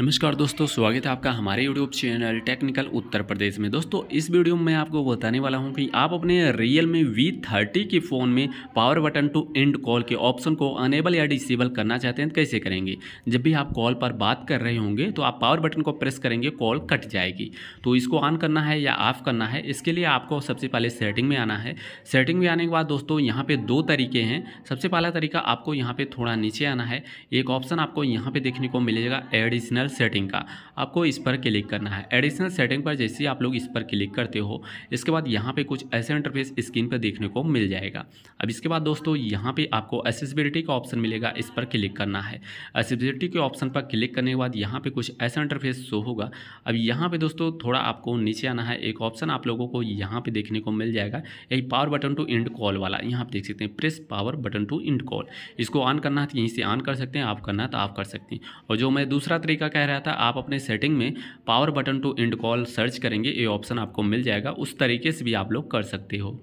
नमस्कार दोस्तों स्वागत है आपका हमारे YouTube channel technical Uttar Pradesh में दोस्तों इस वीडियो में मैं आपको बताने वाला हूं कि आप अपने रियल मी वी थर्टी के फ़ोन में power button to end call के ऑप्शन को अनेबल या डिसेबल करना चाहते हैं तो कैसे करेंगे जब भी आप कॉल पर बात कर रहे होंगे तो आप पावर बटन को प्रेस करेंगे कॉल कट जाएगी तो इसको ऑन करना है या ऑफ करना है इसके लिए आपको सबसे पहले सेटिंग में आना है सेटिंग में आने के बाद दोस्तों यहाँ पर दो तरीके हैं सबसे पहला तरीका आपको यहाँ पर थोड़ा नीचे आना है एक ऑप्शन आपको यहाँ पर देखने को मिलेगा एडिशनल एडिशनल सेटिंग का आपको इस पर क्लिक करना है एडिशनल सेटिंग पर जैसे ही आप लोग इस पर क्लिक करते हो इसके बाद यहाँ पे कुछ ऐसे इंटरफेस स्क्रीन पर देखने को मिल जाएगा अब इसके बाद दोस्तों यहाँ पे आपको एसेसिबिलिटी का ऑप्शन मिलेगा इस पर क्लिक करना है एसेसिबिलिटी के ऑप्शन पर क्लिक करने के बाद यहाँ पर कुछ ऐसा इंटरफेस शो होगा अब यहाँ पर दोस्तों थोड़ा आपको नीचे आना है एक ऑप्शन आप लोगों को यहाँ पर देखने को मिल जाएगा यही power button to end call वाला यहाँ आप देख सकते हैं press power button to end call इसको ऑन करना है तो यहीं से ऑन कर सकते हैं आप करना है तो आप कर सकते हैं और जो मैं दूसरा तरीका कह रहा था आप अपने सेटिंग में power button to end call search करेंगे ये ऑप्शन आपको मिल जाएगा उस तरीके से भी आप लोग कर सकते हो